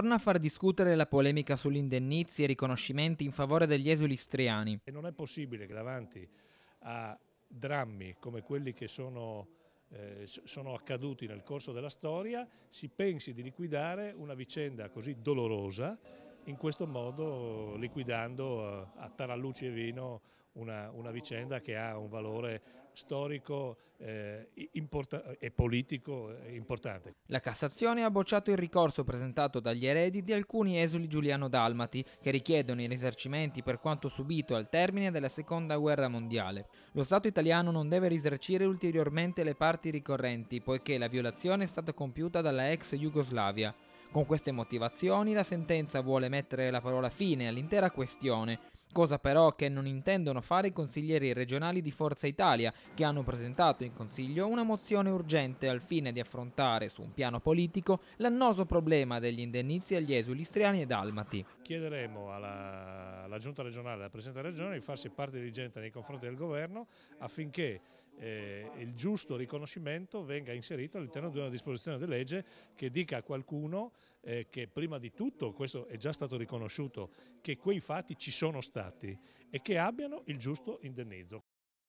torna a far discutere la polemica sugli indennizi e riconoscimenti in favore degli esuli istriani. E non è possibile che davanti a drammi come quelli che sono, eh, sono accaduti nel corso della storia si pensi di liquidare una vicenda così dolorosa in questo modo liquidando eh, a Tarallucci e Vino una, una vicenda che ha un valore storico eh, e politico eh, importante. La Cassazione ha bocciato il ricorso presentato dagli eredi di alcuni esuli giuliano-dalmati che richiedono i risarcimenti per quanto subito al termine della Seconda Guerra Mondiale. Lo Stato italiano non deve risarcire ulteriormente le parti ricorrenti poiché la violazione è stata compiuta dalla ex Jugoslavia con queste motivazioni la sentenza vuole mettere la parola fine all'intera questione, cosa però che non intendono fare i consiglieri regionali di Forza Italia, che hanno presentato in Consiglio una mozione urgente al fine di affrontare su un piano politico l'annoso problema degli indennizi agli esuli istriani e dalmati chiederemo alla, alla giunta regionale, alla Presidente della Regione di farsi parte dirigente nei confronti del governo affinché eh, il giusto riconoscimento venga inserito all'interno di una disposizione di legge che dica a qualcuno eh, che prima di tutto, questo è già stato riconosciuto, che quei fatti ci sono stati e che abbiano il giusto indennizzo.